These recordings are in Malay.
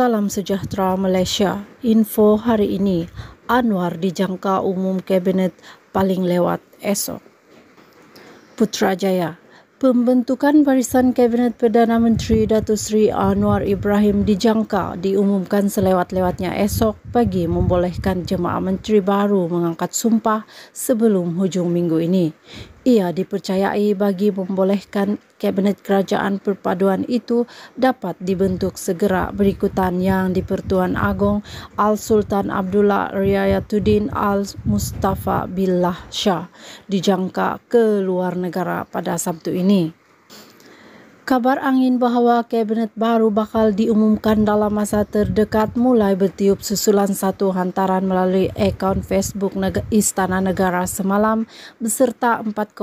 Salam sejahtera Malaysia. Info hari ini, Anwar dijangka umum kabinet paling lewat esok. Putrajaya. Pembentukan barisan kabinet Perdana Menteri Datuk Seri Anwar Ibrahim dijangka diumumkan selewat-lewatnya esok pagi membolehkan jemaah menteri baru mengangkat sumpah sebelum hujung minggu ini. Ia dipercayai bagi membolehkan Kabinet Kerajaan Perpaduan itu dapat dibentuk segera berikutan yang di-Pertuan Agong Al-Sultan Abdullah Riayatuddin Al-Mustafa Billah Shah dijangka ke luar negara pada Sabtu ini kabar angin bahawa kabinet baru bakal diumumkan dalam masa terdekat mulai bertiup susulan satu hantaran melalui akaun Facebook Istana Negara semalam beserta empat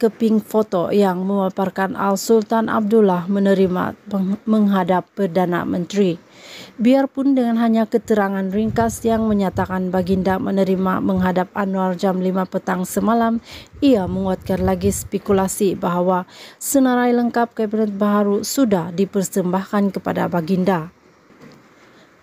keping foto yang memaparkan Al Sultan Abdullah menerima menghadap Perdana Menteri. Biarpun dengan hanya keterangan ringkas yang menyatakan Baginda menerima menghadap Anwar jam 5 petang semalam, ia menguatkan lagi spekulasi bahawa senarai lengkap Kabinet Baharu sudah dipersembahkan kepada Baginda.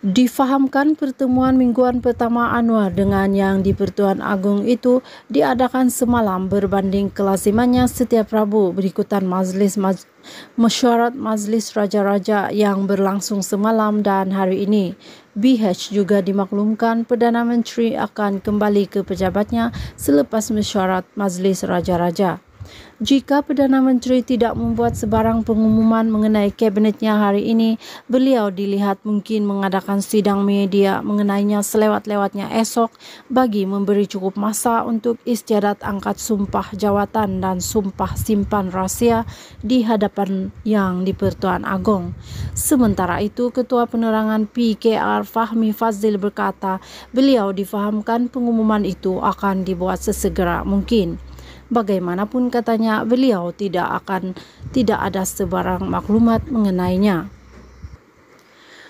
Difahamkan pertemuan mingguan pertama Anwar dengan yang di Pertuan Agong itu diadakan semalam berbanding kelazimannya setiap Rabu berikutan majlis maj- mesyuarat majlis raja-raja yang berlangsung semalam dan hari ini. BH juga dimaklumkan Perdana Menteri akan kembali ke pejabatnya selepas mesyuarat majlis raja-raja. Jika Perdana Menteri tidak membuat sebarang pengumuman mengenai kabinetnya hari ini, beliau dilihat mungkin mengadakan sidang media mengenainya selewat-lewatnya esok bagi memberi cukup masa untuk istiadat angkat sumpah jawatan dan sumpah simpan rahsia di hadapan yang di Pertuan Agong. Sementara itu, Ketua Penerangan PKR Fahmi Fazil berkata, beliau difahamkan pengumuman itu akan dibuat sesegera mungkin. Bagaimanapun katanya, beliau tidak akan tidak ada sebarang maklumat mengenainya.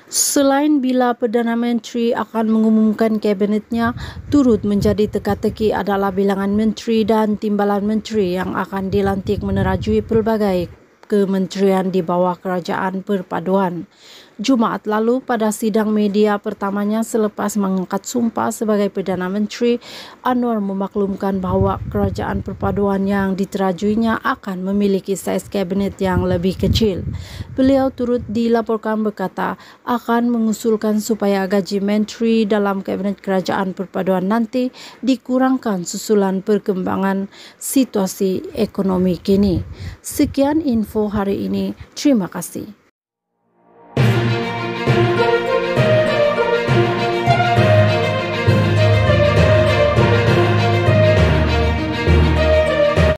Selain bila Perdana Menteri akan mengumumkan kabinetnya, turut menjadi teka-teki adalah bilangan menteri dan timbalan menteri yang akan dilantik menerajui pelbagai kementerian di bawah kerajaan perpaduan. Jumat lalu pada sidang media pertamanya selepas mengangkat sumpah sebagai Perdana Menteri, Anwar memaklumkan bahwa kerajaan perpaduan yang diterajuinya akan memiliki size kabinet yang lebih kecil. Beliau turut dilaporkan berkata akan mengusulkan supaya gaji Menteri dalam kabinet kerajaan perpaduan nanti dikurangkan susulan perkembangan situasi ekonomi kini. Sekian info hari ini. Terima kasih.